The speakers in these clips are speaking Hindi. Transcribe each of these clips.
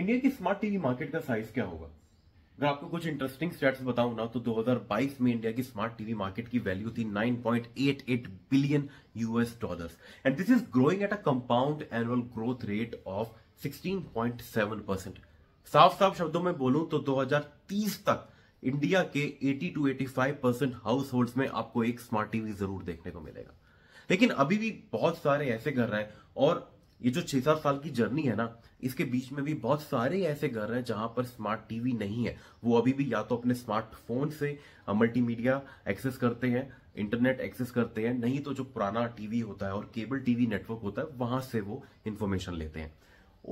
इंडिया की स्मार्ट टीवी मार्केट का साइज क्या होगा अगर आपको कुछ इंटरेस्टिंग स्टेट्स बताऊं ना तो 2022 में इंडिया की स्मार्ट टीवी मार्केट की वैल्यू थी 9.88 billion US dollars and this is growing at a compound annual growth rate of 16.7 percent साफ साफ शब्दों में बोलूं तो 2030 तक इंडिया के 80 टू 85 परसेंट हाउस होल्ड में आपको एक स्मार्ट टीवी जरूर देखने को मिलेगा लेकिन अभी भी बहुत सारे ऐसे घर हैं और ये जो छह सात साल की जर्नी है ना इसके बीच में भी बहुत सारे ऐसे घर हैं जहां पर स्मार्ट टीवी नहीं है वो अभी भी या तो अपने स्मार्टफोन से मल्टीमीडिया एक्सेस करते हैं इंटरनेट एक्सेस करते हैं नहीं तो जो पुराना टीवी होता है और केबल टीवी नेटवर्क होता है वहां से वो इन्फॉर्मेशन लेते हैं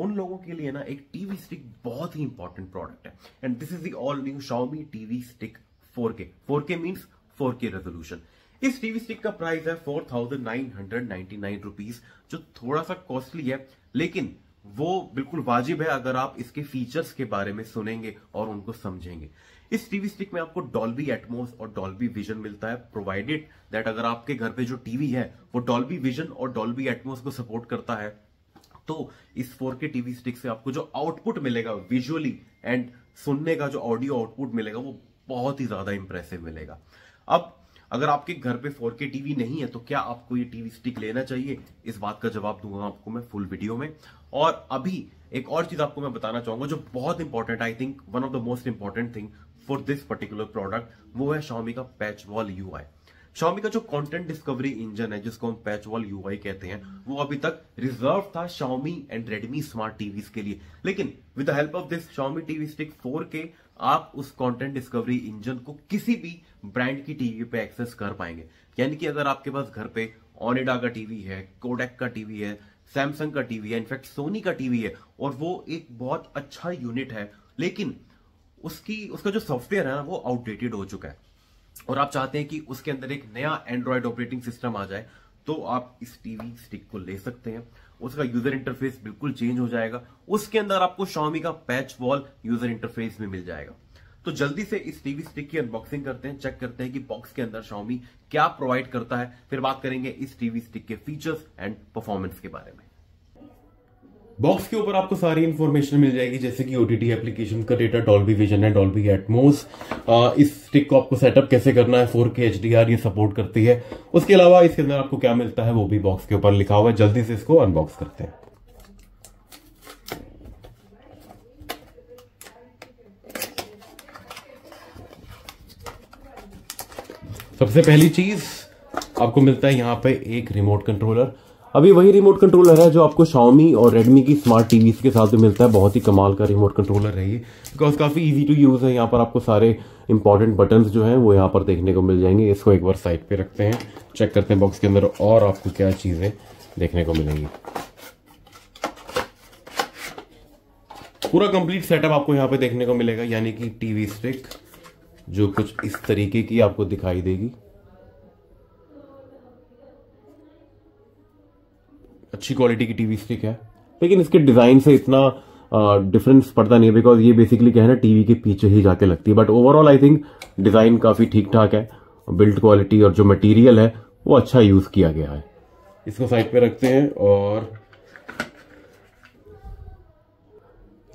उन लोगों के लिए ना एक टीवी स्टिक बहुत ही इंपॉर्टेंट प्रोडक्ट है and this is the all new Xiaomi TV stick 4K 4K means 4K resolution इस टीवी स्टिक का प्राइस है four thousand nine hundred ninety nine rupees जो थोड़ा सा कॉस्टली है लेकिन वो बिल्कुल वाजिब है अगर आप इसके फीचर्स के बारे में सुनेंगे और उनको समझेंगे इस टीवी स्टिक में आपको डॉल्बी एटमोस और डॉल्बी विजन मिलता है प्रोवाइडेड दैट अगर आपके घर पे जो टीवी है वो डॉल्बी विजन और डॉल्बी एटमोस को सपोर्ट करता है तो इस फोर के टीवी स्टिक से आपको जो आउटपुट मिलेगा विजुअली एंड सुनने का जो ऑडियो आउटपुट मिलेगा वो बहुत ही ज्यादा इंप्रेसिव मिलेगा अब अगर आपके घर पे 4K टीवी नहीं है तो क्या आपको ये टीवी स्टिक लेना चाहिए इस बात का जवाब दूंगा आपको मैं फुल वीडियो में और अभी एक और चीज आपको मैं बताना चाहूंगा जो बहुत important I think one of the most important thing for this particular product वो है शॉमी का पैच वॉल यू शॉमी का जो कंटेंट डिस्कवरी इंजन है जिसको हम पैच वॉल यू कहते हैं वो अभी तक रिजर्व था Xiaomi and Redmi smart TV के लिए लेकिन with the help of this Xiaomi TV stick के आप उस कंटेंट डिस्कवरी इंजन को किसी भी ब्रांड की टीवी पे एक्सेस कर पाएंगे यानी कि अगर आपके पास घर पे ऑनिडा का टीवी है कोडेक का टीवी है सैमसंग का टीवी है इनफैक्ट सोनी का टीवी है और वो एक बहुत अच्छा यूनिट है लेकिन उसकी उसका जो सॉफ्टवेयर है ना वो आउटडेटेड हो चुका है और आप चाहते हैं कि उसके अंदर एक नया एंड्रॉयड ऑपरेटिंग सिस्टम आ जाए तो आप इस टीवी स्टिक को ले सकते हैं उसका यूजर इंटरफेस बिल्कुल चेंज हो जाएगा उसके अंदर आपको शॉमी का पैच वॉल यूजर इंटरफेस में मिल जाएगा तो जल्दी से इस टीवी स्टिक की अनबॉक्सिंग करते हैं चेक करते हैं कि बॉक्स के अंदर शॉमी क्या प्रोवाइड करता है फिर बात करेंगे इस टीवी स्टिक के फीचर्स एंड परफॉर्मेंस के बारे में बॉक्स के ऊपर आपको सारी इन्फॉर्मेशन मिल जाएगी जैसे कि ओटीटी एप्लीकेशन का डेटा डॉल्बी विजन है डॉल्बी एटमोस इस स्टिक को आपको सेटअप कैसे करना है फोर के एच ये सपोर्ट करती है उसके अलावा इसके अंदर आपको क्या मिलता है वो भी बॉक्स के ऊपर लिखा हुआ है जल्दी से इसको अनबॉक्स करते हैं सबसे पहली चीज आपको मिलता है यहां पे एक रिमोट कंट्रोलर अभी वही रिमोट कंट्रोलर है जो आपको शाओमी और रेडमी की स्मार्ट टीवी के साथ भी मिलता है बहुत ही कमाल का रिमोट कंट्रोलर है ये बिकॉज काफ़ी इजी टू यूज़ है यहाँ पर आपको सारे इंपॉर्टेंट बटन जो हैं वो यहाँ पर देखने को मिल जाएंगे इसको एक बार साइड पे रखते हैं चेक करते हैं बॉक्स के अंदर और आपको क्या चीज़ें देखने को मिलेंगी पूरा कंप्लीट सेटअप आपको यहाँ पे देखने को मिलेगा यानी कि टीवी स्टिक जो कुछ इस तरीके की आपको दिखाई देगी अच्छी क्वालिटी की टीवी स्टिक है लेकिन इसके डिज़ाइन से इतना डिफरेंस पड़ता नहीं है बिकॉज ये बेसिकली क्या है ना टीवी के पीछे ही जाके लगती है but overall I think design काफ़ी ठीक ठाक है बिल्ड क्वालिटी और जो मटेरियल है वो अच्छा यूज़ किया गया है इसको साइड पे रखते हैं और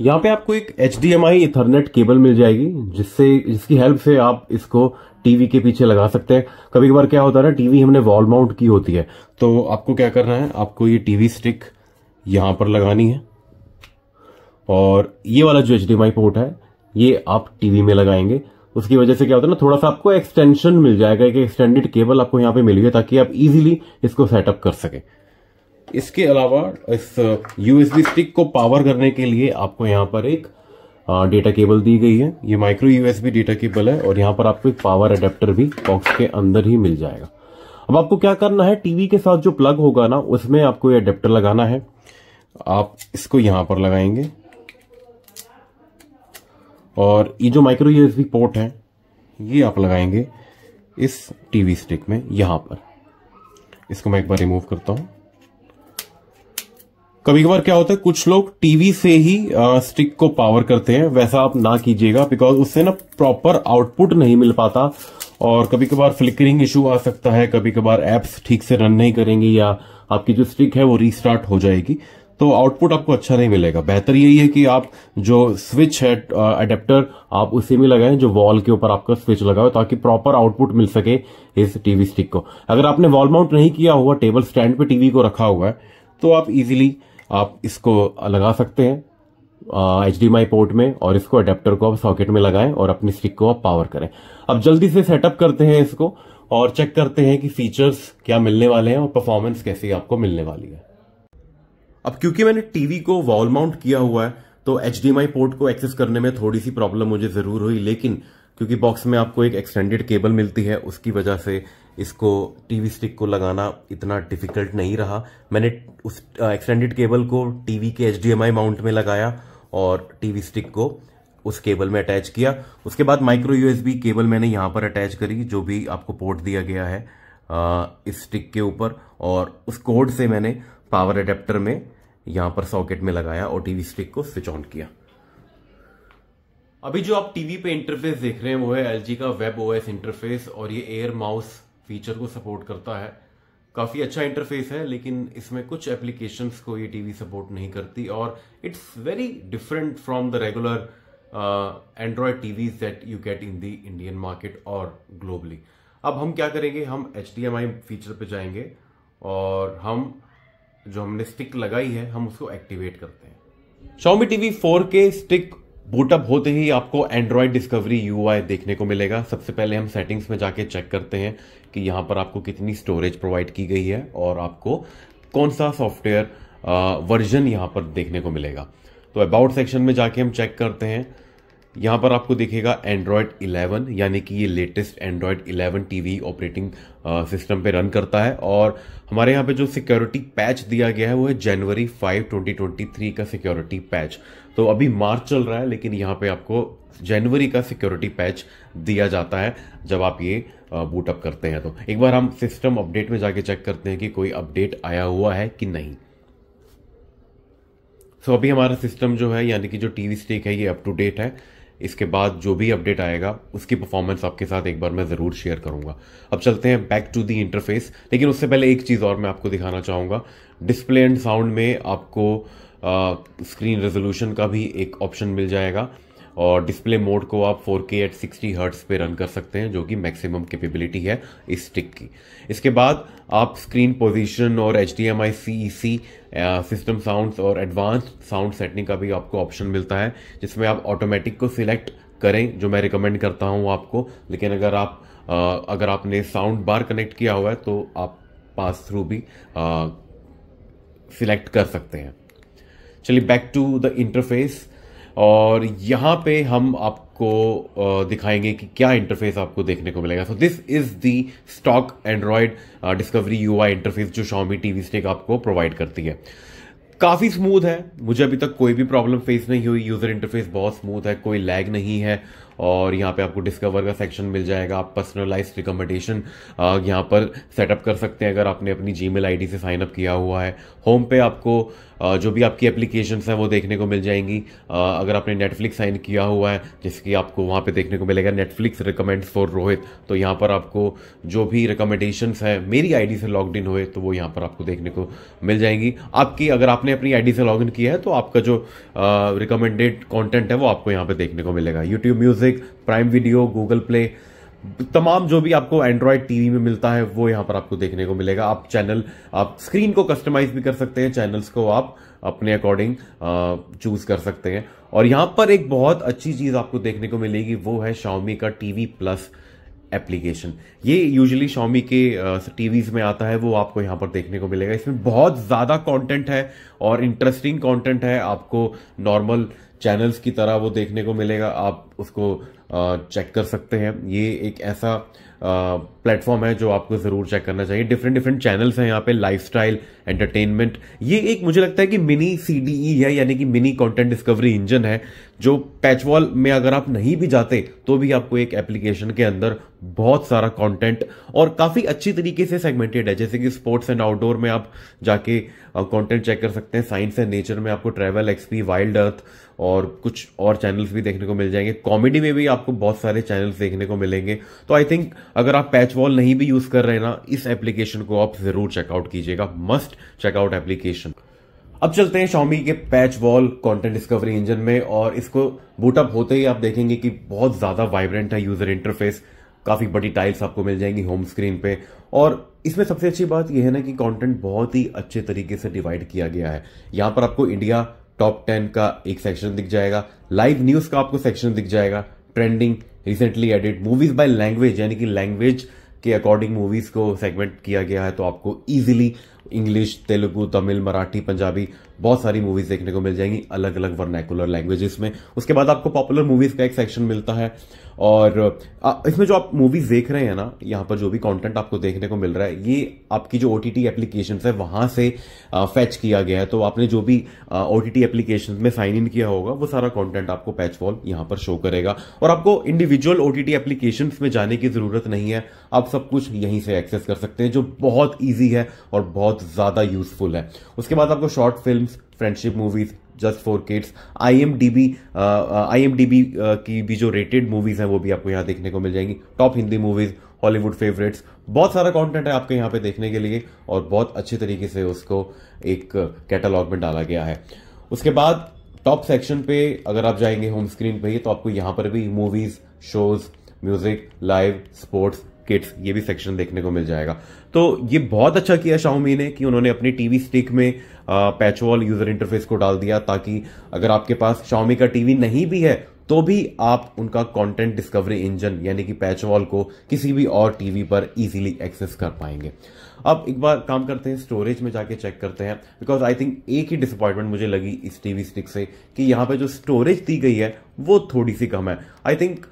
यहाँ पे आपको एक H D M I ethernet cable मिल जाएगी जिससे जिसकी हेल्प से आप इसको टीवी के पीछे लगा सकते हैं कभी कभार क्या होता है ना टीवी हमने वॉल माउंट की होती है तो आपको क्या करना है आपको ये टीवी स्टिक यहां पर लगानी है और ये वाला जो एच पोर्ट है ये आप टीवी में लगाएंगे उसकी वजह से क्या होता है ना थोड़ा सा आपको एक्सटेंशन मिल जाएगा एक एक्सटेंडेड केबल आपको यहाँ पे मिल गया ताकि आप इजीली इसको सेटअप कर सकें इसके अलावा इस यूएसबी uh, स्टिक को पावर करने के लिए आपको यहाँ पर एक डेटा uh, केबल दी गई है ये माइक्रो यूएसबी डेटा केबल है और यहाँ पर आपको एक पावर अडेप्टर भी बॉक्स के अंदर ही मिल जाएगा अब आपको क्या करना है टीवी के साथ जो प्लग होगा ना उसमें आपको ये अडेप्टर लगाना है आप इसको यहाँ पर लगाएंगे और ये जो माइक्रो यूएसबी पोर्ट है ये आप लगाएंगे इस टीवी स्टिक में यहाँ पर इसको मैं एक बार रिमूव करता हूँ कभी कभार क्या होता है कुछ लोग टीवी से ही स्टिक को पावर करते हैं वैसा आप ना कीजिएगा बिकॉज उससे ना प्रॉपर आउटपुट नहीं मिल पाता और कभी कभार फ्लिकरिंग इशू आ सकता है कभी कभार एप्स ठीक से रन नहीं करेंगी या आपकी जो स्टिक है वो रीस्टार्ट हो जाएगी तो आउटपुट आपको अच्छा नहीं मिलेगा बेहतर यही है कि आप जो स्विच है अडेप्टर आप उसी में लगाएं जो वॉल के ऊपर आपका स्विच लगाओ ताकि प्रॉपर आउटपुट मिल सके इस टीवी स्टिक को अगर आपने वॉल माउंट नहीं किया हुआ टेबल स्टैंड पे टीवी को रखा हुआ है तो आप इजीली आप इसको लगा सकते हैं एच डी पोर्ट में और इसको अडेप्टर को आप सॉकेट में लगाएं और अपनी स्टिक को आप पावर करें अब जल्दी से सेटअप करते हैं इसको और चेक करते हैं कि फीचर्स क्या मिलने वाले हैं और परफॉर्मेंस कैसी आपको मिलने वाली है अब क्योंकि मैंने टीवी को वॉल माउंट किया हुआ है तो एच पोर्ट को एक्सेस करने में थोड़ी सी प्रॉब्लम मुझे जरूर हुई लेकिन क्योंकि बॉक्स में आपको एक एक्सटेंडेड केबल मिलती है उसकी वजह से इसको टीवी स्टिक को लगाना इतना डिफिकल्ट नहीं रहा मैंने उस एक्सटेंडेड केबल को टीवी के एच माउंट में लगाया और टीवी स्टिक को उस केबल में अटैच किया उसके बाद माइक्रो यूएसबी केबल मैंने यहाँ पर अटैच करी जो भी आपको पोर्ट दिया गया है आ, इस स्टिक के ऊपर और उस कोड से मैंने पावर अडेप्टर में यहाँ पर सॉकेट में लगाया और टीवी स्टिक को स्विच ऑन किया अभी जो आप टीवी पे इंटरफेस देख रहे हैं वो है एल का वेब ओएस इंटरफेस और ये एयर माउस फीचर को सपोर्ट करता है काफ़ी अच्छा इंटरफेस है लेकिन इसमें कुछ एप्लीकेशंस को ये टीवी सपोर्ट नहीं करती और it's very different from the regular Android TV that you get in the Indian market और ग्लोबली अब हम क्या करेंगे हम एच फीचर पे जाएंगे और हम जो हमने स्टिक लगाई है हम उसको एक्टिवेट करते हैं Xiaomi TV 4K stick boot up होते ही आपको एंड्रॉयड डिस्कवरी यू देखने को मिलेगा सबसे पहले हम सेटिंग्स में जाके चेक करते हैं कि यहाँ पर आपको कितनी स्टोरेज प्रोवाइड की गई है और आपको कौन सा सॉफ्टवेयर वर्जन यहाँ पर देखने को मिलेगा तो अबाउट सेक्शन में जाके हम चेक करते हैं यहाँ पर आपको देखेगा एंड्रॉयड 11 यानी कि ये latest Android 11 TV operating system पे रन करता है और हमारे यहाँ पे जो सिक्योरिटी पैच दिया गया है वो है जनवरी 5 2023 का सिक्योरिटी पैच तो अभी मार्च चल रहा है लेकिन यहाँ पे आपको जनवरी का सिक्योरिटी पैच दिया जाता है जब आप ये बूट अप करते हैं तो एक बार हम सिस्टम अपडेट में जाके चेक करते हैं कि कोई अपडेट आया हुआ है कि नहीं सो so, अभी हमारा सिस्टम जो है यानी कि जो टीवी स्टेक है ये अप टू डेट है इसके बाद जो भी अपडेट आएगा उसकी परफॉर्मेंस आपके साथ एक बार मैं ज़रूर शेयर करूंगा अब चलते हैं बैक टू दी इंटरफेस लेकिन उससे पहले एक चीज़ और मैं आपको दिखाना चाहूँगा डिस्प्ले एंड साउंड में आपको स्क्रीन रेजोल्यूशन का भी एक ऑप्शन मिल जाएगा और डिस्प्ले मोड को आप 4K एट 60 हर्ट्स पे रन कर सकते हैं जो कि मैक्सिमम कैपेबिलिटी है इस स्टिक की इसके बाद आप स्क्रीन पोजीशन और H D M I C C system sounds और एडवांस्ड साउंड सेटिंग का भी आपको ऑप्शन मिलता है जिसमें आप ऑटोमेटिक को सिलेक्ट करें जो मैं रिकमेंड करता हूँ आपको लेकिन अगर आप आ, अगर आपने साउंड बार कनेक्ट किया हुआ है तो आप पास थ्रू भी सिलेक्ट कर सकते हैं चलिए बैक टू द इंटरफेस और यहाँ पे हम आपको दिखाएंगे कि क्या इंटरफेस आपको देखने को मिलेगा so this is the stock Android discovery U interface जो शॉमी टी वी आपको प्रोवाइड करती है काफ़ी स्मूथ है मुझे अभी तक कोई भी प्रॉब्लम फेस नहीं हुई यूज़र इंटरफेस बहुत स्मूथ है कोई लैग नहीं है और यहाँ पे आपको डिस्कवर का सेक्शन मिल जाएगा आप पर्सनलाइज रिकमेंडेशन यहाँ पर सेटअप कर सकते हैं अगर आपने अपनी जी मेल से साइनअप किया हुआ है होम पे आपको जो भी आपकी एप्लीकेशन हैं वो देखने को मिल जाएंगी अगर आपने नेटफ्लिक्स साइन किया हुआ है जिसकी आपको वहाँ पे देखने को मिलेगा नेटफ्लिक्स रिकमेंड्स फॉर रोहित तो यहाँ पर आपको जो भी रिकमेंडेशन हैं मेरी आईडी से लॉग इन हुए तो वो यहाँ पर आपको देखने को मिल जाएंगी आपकी अगर आपने अपनी आईडी से लॉग इन किया है तो आपका जो रिकमेंडेड कॉन्टेंट है वो आपको यहाँ पर देखने को मिलेगा YouTube music music Prime video Google Play तमाम जो भी आपको एंड्रॉयड टीवी में मिलता है वो यहां पर आपको देखने को मिलेगा आप चैनल आप स्क्रीन को कस्टमाइज भी कर सकते हैं चैनल्स को आप अपने अकॉर्डिंग चूज कर सकते हैं और यहां पर एक बहुत अच्छी चीज़ आपको देखने को मिलेगी वो है शाओमी का टीवी प्लस एप्लीकेशन ये यूजुअली शॉमी के टीवीज में आता है वो आपको यहां पर देखने को मिलेगा इसमें बहुत ज़्यादा कंटेंट है और इंटरेस्टिंग कंटेंट है आपको नॉर्मल चैनल्स की तरह वो देखने को मिलेगा आप उसको चेक कर सकते हैं ये एक ऐसा प्लेटफॉर्म है जो आपको ज़रूर चेक करना चाहिए डिफरेंट डिफरेंट चैनल्स हैं यहाँ पे लाइफस्टाइल एंटरटेनमेंट ये एक मुझे लगता है कि मिनी सीडीई है यानी कि मिनी कंटेंट डिस्कवरी इंजन है जो पैचवॉल में अगर आप नहीं भी जाते तो भी आपको एक एप्लीकेशन के अंदर बहुत सारा कंटेंट और काफ़ी अच्छी तरीके से सेगमेंटेड है जैसे कि स्पोर्ट्स एंड आउटडोर में आप जाके कंटेंट चेक कर सकते हैं साइंस एंड नेचर में आपको ट्रैवल एक्सपी वाइल्ड अर्थ और कुछ और चैनल्स भी देखने को मिल जाएंगे कॉमेडी में भी आपको बहुत सारे चैनल्स देखने को मिलेंगे तो आई थिंक अगर आप पैच वॉल नहीं भी यूज़ कर रहे ना इस एप्लीकेशन को आप ज़रूर चेकआउट कीजिएगा मस्ट चेकआउट एप्लीकेशन अब चलते हैं शॉमी के PatchWall content discovery engine में और इसको बूटअप होते ही आप देखेंगे कि बहुत ज़्यादा वाइब्रेंट है यूज़र इंटरफेस काफ़ी बड़ी टाइल्स आपको मिल जाएंगी होम स्क्रीन पे और इसमें सबसे अच्छी बात यह है ना कि कंटेंट बहुत ही अच्छे तरीके से डिवाइड किया गया है यहां पर आपको इंडिया टॉप टेन का एक सेक्शन दिख जाएगा लाइव न्यूज का आपको सेक्शन दिख जाएगा trending recently added movies by language यानी कि लैंग्वेज के अकॉर्डिंग मूवीज को सेगमेंट किया गया है तो आपको इजीली इंग्लिश तेलुगु तमिल मराठी पंजाबी बहुत सारी मूवीज देखने को मिल जाएंगी अलग अलग वर्नैकुलर लैंग्वेजेस में उसके बाद आपको पॉपुलर मूवीज का एक सेक्शन मिलता है और इसमें जो आप मूवीज देख रहे हैं ना यहाँ पर जो भी कंटेंट आपको देखने को मिल रहा है ये आपकी जो ओ टी एप्लीकेशन है वहां से फैच किया गया है तो आपने जो भी ओ टी एप्लीकेशन में साइन इन किया होगा वो सारा कॉन्टेंट आपको पैच वॉल यहाँ पर शो करेगा और आपको इंडिविजुअल ओ टी एप्लीकेशन में जाने की जरूरत नहीं है आप सब कुछ यहीं से एक्सेस कर सकते हैं जो बहुत ईजी है और बहुत ज्यादा यूजफुल है उसके बाद आपको short film films, friendship movies just for kids I M D B I M D B की भी जो रेटेड मूवीज हैं वो भी आपको यहाँ देखने को मिल जाएंगी top Hindi movies Hollywood favourites बहुत सारा कॉन्टेंट है आपके यहाँ पे देखने के लिए और बहुत अच्छे तरीके से उसको एक कैटलॉग में डाला गया है उसके बाद टॉप सेक्शन पे अगर आप जाएंगे होम स्क्रीन पे तो आपको यहाँ पर भी movies shows music live sports kids ये भी सेक्शन देखने को मिल जाएगा तो ये बहुत अच्छा किया शाओमी ने कि उन्होंने अपनी टीवी स्टिक में पैचवॉल यूजर इंटरफेस को डाल दिया ताकि अगर आपके पास शाओमी का टीवी नहीं भी है तो भी आप उनका कंटेंट डिस्कवरी इंजन यानी कि पैचवॉल को किसी भी और टीवी पर इजीली एक्सेस कर पाएंगे अब एक बार काम करते हैं स्टोरेज में जाके चेक करते हैं बिकॉज आई थिंक एक ही डिसअपॉइंटमेंट मुझे लगी इस टीवी स्टिक से कि यहाँ पे जो स्टोरेज दी गई है वो थोड़ी सी कम है आई थिंक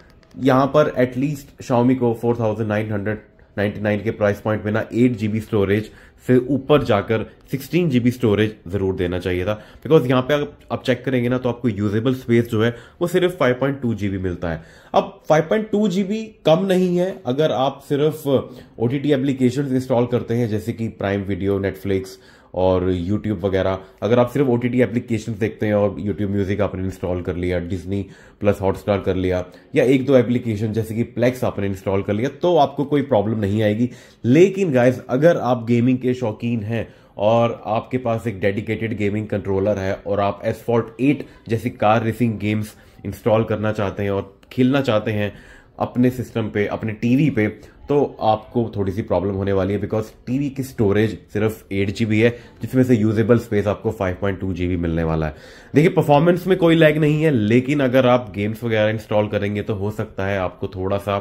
यहां पर एटलीस्ट शाओमी को 4999 के प्राइस पॉइंट में ना एट जीबी स्टोरेज से ऊपर जाकर सिक्सटीन जीबी स्टोरेज ज़रूर देना चाहिए था बिकॉज यहां पे आप, चेक करेंगे ना तो आपको यूजेबल स्पेस जो है वो सिर्फ 5.2 जीबी मिलता है अब 5.2 जीबी कम नहीं है अगर आप सिर्फ ओ टी एप्लीकेशन इंस्टॉल करते हैं जैसे कि प्राइम वीडियो नेटफ्लिक्स और यूट्यूब वगैरह अगर आप सिर्फ ओ टी एप्लीकेशन देखते हैं और यूट्यूब म्यूज़िक आपने इंस्टॉल कर लिया डिजनी प्लस हॉटस्टार कर लिया या एक दो एप्लीकेशन जैसे कि प्लेक्स आपने इंस्टॉल कर लिया तो आपको कोई प्रॉब्लम नहीं आएगी लेकिन गाइज अगर आप गेमिंग के शौकीन हैं और आपके पास एक डेडिकेटेड गेमिंग कंट्रोलर है और आप एसफॉल्ट एट जैसी कार रेसिंग गेम्स इंस्टॉल करना चाहते हैं और खेलना चाहते हैं अपने सिस्टम पे अपने टीवी पे तो आपको थोड़ी सी प्रॉब्लम होने वाली है बिकॉज टीवी की स्टोरेज सिर्फ एट जी है जिसमें से यूजेबल स्पेस आपको फाइव पॉइंट टू जी मिलने वाला है देखिए परफॉर्मेंस में कोई लैग नहीं है लेकिन अगर आप गेम्स वगैरह इंस्टॉल करेंगे तो हो सकता है आपको थोड़ा सा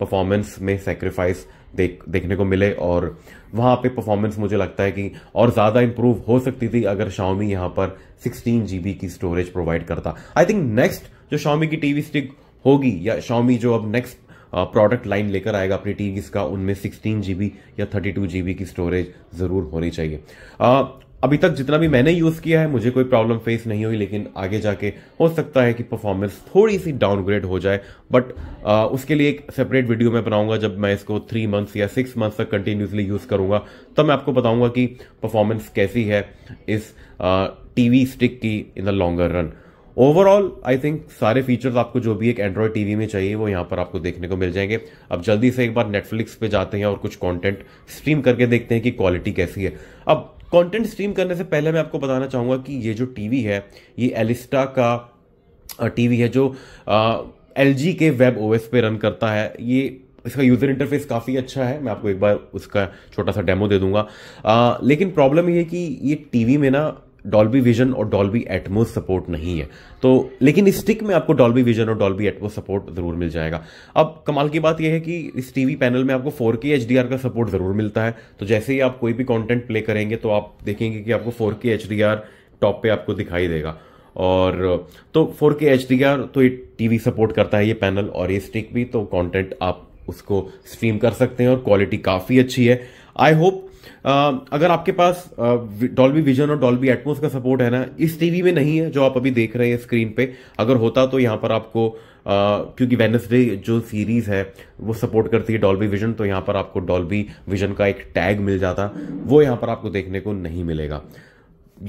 परफॉर्मेंस में सेक्रीफाइस देख देखने को मिले और वहाँ पे परफॉर्मेंस मुझे लगता है कि और ज़्यादा इंप्रूव हो सकती थी अगर शाओमी यहाँ पर 16 जीबी की स्टोरेज प्रोवाइड करता आई थिंक नेक्स्ट जो शाओमी की टीवी स्टिक होगी या शाओमी जो अब नेक्स्ट प्रोडक्ट लाइन लेकर आएगा अपनी टी का उनमें सिक्सटीन जी या थर्टी टू की स्टोरेज ज़रूर होनी चाहिए आ, अभी तक जितना भी मैंने यूज़ किया है मुझे कोई प्रॉब्लम फेस नहीं हुई लेकिन आगे जाके हो सकता है कि परफॉर्मेंस थोड़ी सी डाउनग्रेड हो जाए बट आ, उसके लिए एक सेपरेट वीडियो मैं बनाऊंगा जब मैं इसको थ्री मंथ्स या सिक्स मंथ्स तक कंटिन्यूसली यूज़ करूंगा तब मैं आपको बताऊंगा कि परफॉर्मेंस कैसी है इस टीवी स्टिक की in the longer run overall I think सारे फीचर्स आपको जो भी एक एंड्रॉयड टीवी में चाहिए वो यहाँ पर आपको देखने को मिल जाएंगे अब जल्दी से एक बार नेटफ्लिक्स पे जाते हैं और कुछ कंटेंट स्ट्रीम करके देखते हैं कि क्वालिटी कैसी है अब कंटेंट स्ट्रीम करने से पहले मैं आपको बताना चाहूँगा कि ये जो टीवी है ये एलिस्टा का टीवी है जो एल के वेब ओ पे रन करता है ये इसका यूज़र इंटरफेस काफ़ी अच्छा है मैं आपको एक बार उसका छोटा सा डेमो दे दूंगा आ, लेकिन प्रॉब्लम ये है कि ये टीवी में ना डॉल्बी विजन और डॉल्बी एटमोस सपोर्ट नहीं है तो लेकिन इस स्टिक में आपको डॉल्बी विजन और डॉल्बी एटमोस सपोर्ट ज़रूर मिल जाएगा अब कमाल की बात यह है कि इस टीवी पैनल में आपको 4K HDR का सपोर्ट ज़रूर मिलता है तो जैसे ही आप कोई भी कंटेंट प्ले करेंगे तो आप देखेंगे कि आपको 4K HDR टॉप पे आपको दिखाई देगा और तो 4K HDR तो ये टीवी सपोर्ट करता है ये पैनल और ये स्टिक भी तो कॉन्टेंट आप उसको स्ट्रीम कर सकते हैं और क्वालिटी काफ़ी अच्छी है आई होप अगर आपके पास डॉल्बी विजन और डॉल्बी एटमोस का सपोर्ट है ना इस टीवी में नहीं है जो आप अभी देख रहे हैं स्क्रीन पे अगर होता तो यहाँ पर आपको क्योंकि वेनसडे जो सीरीज है वो सपोर्ट करती है डॉल्बी विजन तो यहाँ पर आपको डॉल्बी विजन का एक टैग मिल जाता वो यहां पर आपको देखने को नहीं मिलेगा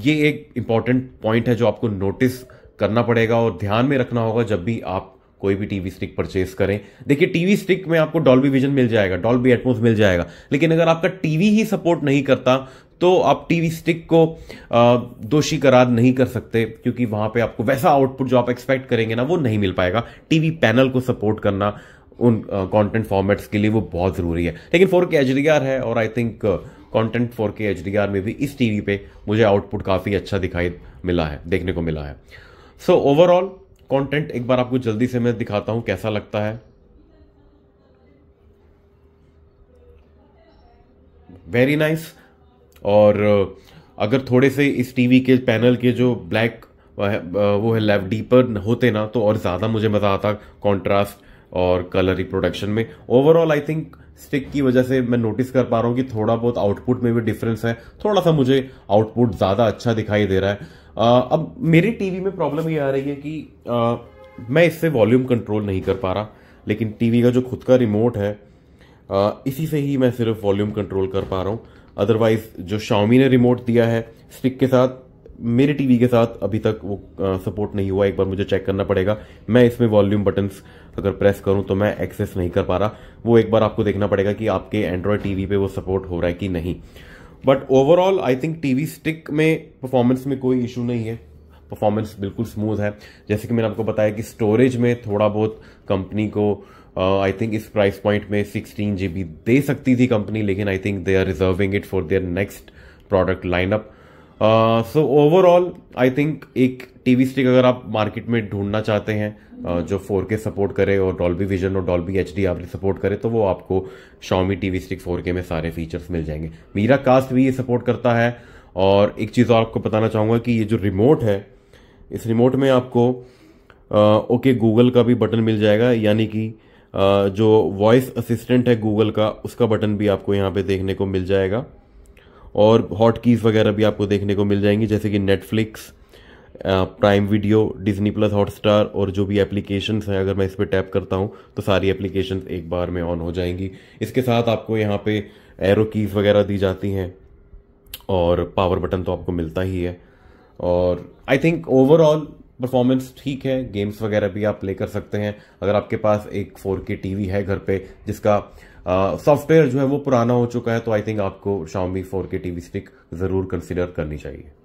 ये एक इम्पॉर्टेंट पॉइंट है जो आपको नोटिस करना पड़ेगा और ध्यान में रखना होगा जब भी आप कोई भी टीवी स्टिक परचेस करें देखिए टीवी स्टिक में आपको डॉल्बी विजन मिल जाएगा डॉल्बी एटमोस मिल जाएगा लेकिन अगर आपका टीवी ही सपोर्ट नहीं करता तो आप टीवी स्टिक को दोषी करार नहीं कर सकते क्योंकि वहां पे आपको वैसा आउटपुट जो आप एक्सपेक्ट करेंगे ना वो नहीं मिल पाएगा टीवी पैनल को सपोर्ट करना उन कंटेंट फॉर्मेट्स के लिए वो बहुत ज़रूरी है लेकिन फोर के एच है और I think content four K H में भी इस टीवी पे मुझे आउटपुट काफ़ी अच्छा दिखाई मिला है देखने को मिला है सो so, ओवरऑल कंटेंट एक बार आपको जल्दी से मैं दिखाता हूं कैसा लगता है वेरी नाइस nice. और अगर थोड़े से इस टीवी के पैनल के जो ब्लैक वो है लेव डीपर होते ना तो और ज़्यादा मुझे मज़ा आता कंट्रास्ट और कलर रिप्रोडक्शन में ओवरऑल आई थिंक स्टिक की वजह से मैं नोटिस कर पा रहा हूँ कि थोड़ा बहुत आउटपुट में भी डिफरेंस है थोड़ा सा मुझे आउटपुट ज़्यादा अच्छा दिखाई दे रहा है अब मेरे टीवी में प्रॉब्लम ये आ रही है कि आ, मैं इससे वॉल्यूम कंट्रोल नहीं कर पा रहा लेकिन टीवी का जो खुद का रिमोट है आ, इसी से ही मैं सिर्फ वॉल्यूम कंट्रोल कर पा रहा हूँ अदरवाइज जो शाओमी ने रिमोट दिया है स्टिक के साथ मेरे टीवी के साथ अभी तक वो सपोर्ट नहीं हुआ एक बार मुझे चेक करना पड़ेगा मैं इसमें वॉल्यूम बटन्स अगर प्रेस करूं तो मैं एक्सेस नहीं कर पा रहा वो एक बार आपको देखना पड़ेगा कि आपके एंड्रॉयड टीवी पे वो सपोर्ट हो रहा है कि नहीं but overall I think TV stick में परफॉर्मेंस में कोई इशू नहीं है परफॉर्मेंस बिल्कुल स्मूथ है जैसे कि मैंने आपको बताया कि स्टोरेज में थोड़ा बहुत कंपनी को आई uh, थिंक इस प्राइस पॉइंट में सिक्सटीन जी दे सकती थी कंपनी लेकिन I think they are reserving it for their next product lineup so overall I think एक टीवी स्टिक अगर आप मार्केट में ढूंढना चाहते हैं uh, जो के सपोर्ट करे और डॉल्बी विजन और डॉल्बी एच डी आप सपोर्ट करे तो वो आपको शॉमी टीवी स्टिक फोर के में सारे फीचर्स मिल जाएंगे मीरा कास्ट भी ये सपोर्ट करता है और एक चीज़ और आपको बताना चाहूंगा कि ये जो रिमोट है इस रिमोट में आपको ओके uh, गूगल okay, का भी बटन मिल जाएगा यानी कि uh, जो वॉइस असिस्टेंट है गूगल का उसका बटन भी आपको यहाँ पे देखने को मिल जाएगा और हॉट कीज़ वगैरह भी आपको देखने को मिल जाएंगी जैसे कि Netflix Prime video Disney plus Hotstar और जो भी एप्लीकेशंस हैं अगर मैं इस पर टैप करता हूँ तो सारी एप्लीकेशंस एक बार में ऑन हो जाएंगी इसके साथ आपको यहाँ पे एरो कीज़ वगैरह दी जाती हैं और पावर बटन तो आपको मिलता ही है और आई थिंक ओवरऑल परफॉर्मेंस ठीक है गेम्स वगैरह भी आप प्ले कर सकते हैं अगर आपके पास एक फोर के टी है घर पर जिसका सॉफ्टवेयर जो है वो पुराना हो चुका है तो आई थिंक आपको Xiaomi four K TV stick ज़रूर कंसिडर करनी चाहिए